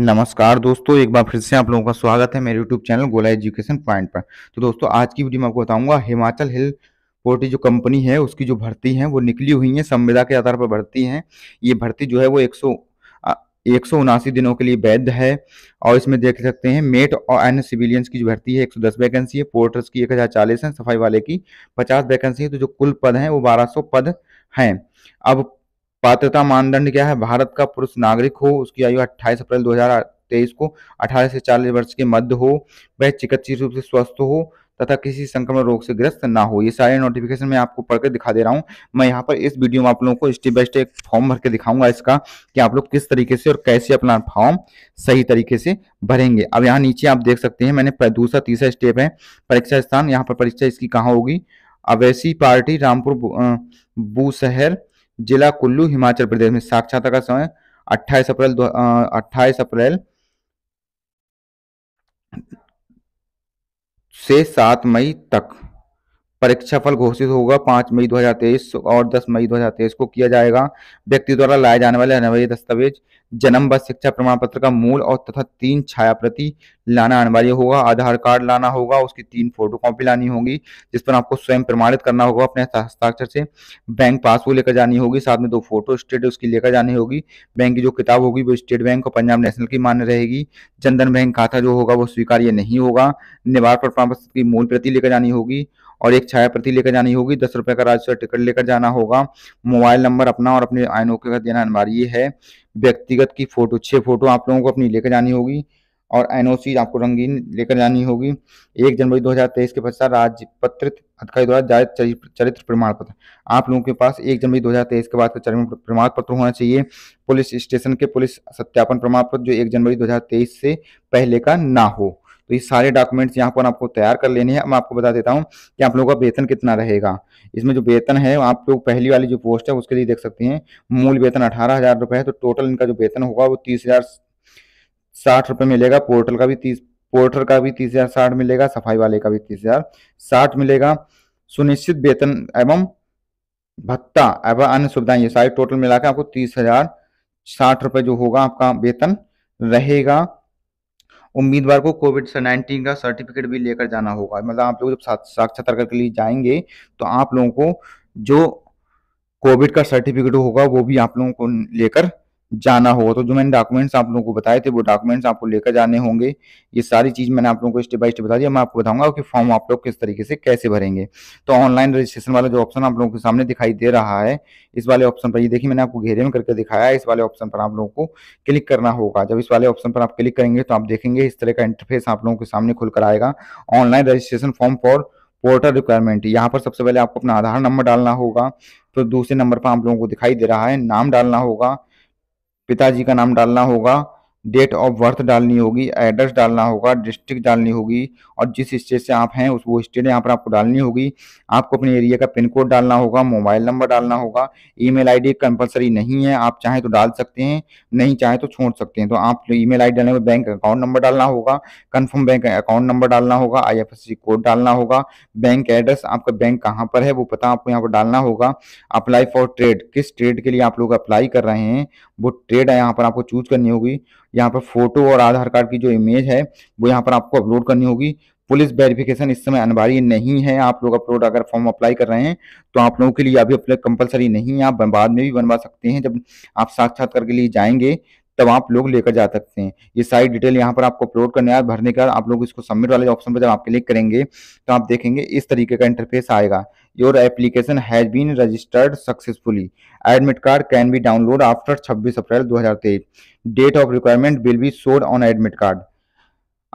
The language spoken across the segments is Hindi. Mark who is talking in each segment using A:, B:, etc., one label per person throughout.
A: नमस्कार दोस्तों एक बार फिर से आप लोगों का स्वागत है मेरे YouTube channel Gola education point पर तो दोस्तों आज की वीडियो में आपको बताऊंगा हिमाचल हिल पोर्टी जो कंपनी है उसकी जो भर्ती है वो निकली हुई है संविदा के आधार पर भर्ती है ये भर्ती जो है वो एक सौ एक सौ उनासी दिनों के लिए वैध है और इसमें देख सकते हैं मेट और अन्य सिविलियंस की जो भर्ती है 110 वैकेंसी है पोर्टर्स की 1040 है सफाई वाले की 50 वैकेंसी है तो जो कुल पद हैं वो 1200 पद हैं अब पात्रता मानदंड क्या है भारत का पुरुष नागरिक हो उसकी आयु 28 अप्रैल 2023 को 18 से 40 वर्ष के मध्य हो वह चिकित्सीय रूप से स्वस्थ हो तथा किसी संक्रमण रोग से ग्रस्त ना हो ये सारे नोटिफिकेशन मैं आपको पढ़कर दिखा दे रहा हूँ मैं यहाँ पर इस वीडियो में आप लोगों को स्टेप बाय स्टेप फॉर्म भर के दिखाऊंगा इसका कि आप लोग किस तरीके से और कैसे अपना फॉर्म सही तरीके से भरेंगे अब यहाँ नीचे आप देख सकते हैं मैंने दूसरा तीसरा स्टेप है परीक्षा स्थान यहाँ पर परीक्षा इसकी कहाँ होगी अवैसी पार्टी रामपुर बू शहर जिला कुल्लू हिमाचल प्रदेश में साक्षात्कार का समय अट्ठाईस अप्रैल अट्ठाईस अप्रैल से सात मई तक परीक्षाफल घोषित होगा पांच मई 2023 और 10 मई 2023 को किया जाएगा व्यक्ति द्वारा लाए जाने वाले अनिवार्य दस्तावेज जन्म व शिक्षा प्रमाण पत्र का मूल और तथा तीन छाया प्रति लाना अनिवार्य होगा आधार कार्ड लाना होगा उसकी तीन फोटो कॉपी लानी होगी जिस पर आपको स्वयं प्रमाणित करना होगा अपने हस्ताक्षर से बैंक पासबुक लेकर जानी होगी साथ में दो फोटो स्टेट उसकी लेकर जानी होगी बैंक की जो किताब होगी वो स्टेट बैंक और पंजाब नेशनल की मान्य रहेगी जनधन बैंक खाता जो होगा वो स्वीकार्य नहीं होगा निवार प्रमाण पत्र की मूल प्रति लेकर जानी होगी और एक छाया प्रति लेकर जानी होगी दस रुपए का राजस्व टिकट लेकर जाना होगा मोबाइल नंबर अपना और अपने आयनों का देना अनिवार्य है व्यक्तिगत की फोटो छः फोटो आप लोगों को अपनी लेकर जानी होगी और एनओसी आपको रंगीन लेकर जानी होगी एक जनवरी 2023 के पश्चात राज्य पत्रित अधिकारी द्वारा जारी चरित्र प्रमाण पत्र आप लोगों के पास एक जनवरी 2023 के बाद का चरित्र प्रमाण पत्र होना चाहिए पुलिस स्टेशन के पुलिस सत्यापन प्रमाण पत्र जो एक जनवरी 2023 से पहले का ना हो तो ये सारे डॉक्यूमेंट्स यहाँ पर आपको तैयार कर लेने हैं मैं आपको बता देता हूँ कि आप लोगों का वेतन कितना रहेगा इसमें जो वेतन है आप लोग पहली वाली जो पोस्ट है उसके लिए देख सकते हैं मूल वेतन अठारह हज़ार रुपये है तो टोटल इनका जो वेतन होगा वो तीस हज़ार साठ रुपये मिलेगा पोर्टल का भी तीस पोर्टल का भी तीस हज़ार साठ मिलेगा सफाई वाले का भी तीस हज़ार साठ मिलेगा सुनिश्चित वेतन एवं भत्ता एवं अन्य सुविधाएं ये सारी टोटल मिलाकर आपको तीस हज़ार साठ रुपये जो होगा आपका वेतन रहेगा उम्मीदवार को कोविड नाइन्टीन का सर्टिफिकेट भी लेकर जाना होगा मतलब आप लोग जब साक्षात्कार के लिए जाएंगे तो आप लोगों को जो कोविड का सर्टिफिकेट होगा वो भी आप लोगों को लेकर जाना होगा तो जो मैंने डॉक्यूमेंट्स आप लोगों को बताए थे वो डॉक्यूमेंट्स आपको लेकर जाने होंगे ये सारी चीज़ मैंने आप लोगों को स्टेप बाय स्टेप बता दिया मैं आपको बताऊंगा कि फॉर्म आप लोग किस तरीके से कैसे भरेंगे तो ऑनलाइन रजिस्ट्रेशन वाला जो ऑप्शन आप लोगों के सामने दिखाई दे रहा है इस वाले ऑप्शन पर ये देखिए मैंने आपको घेरे में करके दिखाया इस वाले ऑप्शन पर आप लोगों को क्लिक करना होगा जब इस वाले ऑप्शन पर आप क्लिक करेंगे तो आप देखेंगे इस तरह का इंटरफेस आप लोगों के सामने खुलकर आएगा online registration form for portal requirement यहाँ पर सबसे पहले आपको अपना आधार नंबर डालना होगा फिर तो दूसरे नंबर पर आप लोगों को दिखाई दे रहा है नाम डालना होगा पिताजी का नाम डालना होगा डेट ऑफ बर्थ डालनी होगी एड्रेस डालना होगा डिस्ट्रिक्ट डालनी होगी और जिस स्टेट से आप हैं उस वो स्टेट यहाँ पर आपको डालनी होगी आपको अपने एरिया का पिन कोड डालना होगा मोबाइल नंबर डालना होगा ईमेल आईडी कंपलसरी नहीं है आप चाहें तो डाल सकते हैं नहीं चाहें तो छोड़ सकते हैं तो आप ई मेल आई डालने बैंक अकाउंट नंबर डालना होगा कन्फर्म बैंक अकाउंट नंबर डालना होगा आई कोड डालना होगा बैंक एड्रेस आपका बैंक कहाँ पर है वो पता आपको यहाँ पर डालना होगा अप्लाई फॉर ट्रेड किस ट्रेड के लिए आप लोग अप्लाई कर रहे हैं वो ट्रेड यहाँ पर आपको चूज करनी होगी यहाँ पर फोटो और आधार कार्ड की जो इमेज है वो यहाँ पर आपको अपलोड करनी होगी पुलिस वेरिफिकेशन इस समय अनिवार्य नहीं है आप लोग अपलोड अगर फॉर्म अप्लाई कर रहे हैं तो आप लोगों के लिए अभी अपलोड कंपलसरी नहीं है आप बाद में भी बनवा सकते हैं जब आप साक्षात्कार के लिए जाएंगे तब आप लोग लेकर जा सकते हैं ये सारी डिटेल यहाँ पर आपको अपलोड करने है भरने के बाद आप लोग इसको सबमिट वाले ऑप्शन पर जब आप क्लिक करेंगे तो आप देखेंगे इस तरीके का इंटरफेस आएगा your application has been registered successfully admit card can be download after छब्बीस April the date of requirement will be showed on admit card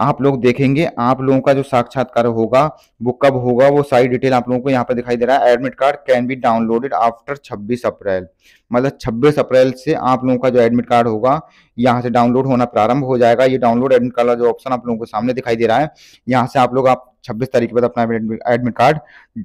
A: आप लोग देखेंगे आप लोगों का जो साक्षात्कार होगा वो कब होगा वो सारी डिटेल आप लोगों को यहाँ पे दिखाई दे रहा है admit card can be downloaded after 26 April मतलब 26 अप्रैल से आप लोगों का जो एडमिट कार्ड होगा यहाँ से डाउनलोड होना प्रारंभ हो जाएगा ये डाउनलोड एडमिट कार्ड का जो ऑप्शन आप लोगों को सामने दिखाई दे रहा है यहाँ से आप लोग आप छब्बीस तारीख के बाद अपना एडमिट कार्ड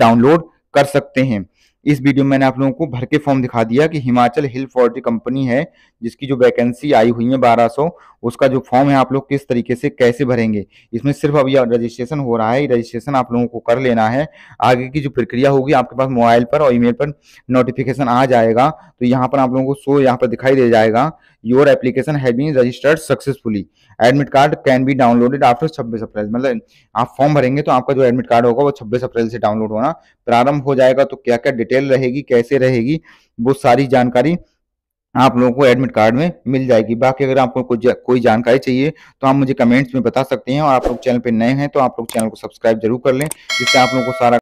A: डाउनलोड कर सकते हैं इस वीडियो में मैंने आप लोगों को भर के फॉर्म दिखा दिया कि हिमाचल हिल फॉर्टी कंपनी है जिसकी जो वैकेंसी आई हुई है 1200 उसका जो फॉर्म है आप लोग किस तरीके से कैसे भरेंगे इसमें सिर्फ अभी रजिस्ट्रेशन हो रहा है रजिस्ट्रेशन आप लोगों को कर लेना है आगे की जो प्रक्रिया होगी आपके पास मोबाइल पर और ईमेल पर नोटिफिकेशन आ जाएगा तो यहाँ पर आप लोगों को शो यहाँ पर दिखाई दे जाएगा your application has been registered successfully admit card can be downloaded after छब्बीस अप्रैल मतलब आप फॉर्म भरेंगे तो आपका जो एडमिट कार्ड होगा वो छब्बीस अप्रैल से डाउनलोड होना प्रारंभ हो जाएगा तो क्या क्या डिटेल डिटेल रहेगी कैसे रहेगी वो सारी जानकारी आप लोगों को एडमिट कार्ड में मिल जाएगी बाकी अगर आपको कुछ कोई जानकारी चाहिए तो आप मुझे कमेंट्स में बता सकते हैं और आप लोग चैनल पर नए हैं तो आप लोग चैनल को सब्सक्राइब जरूर कर लें जिससे आप लोगों को सारा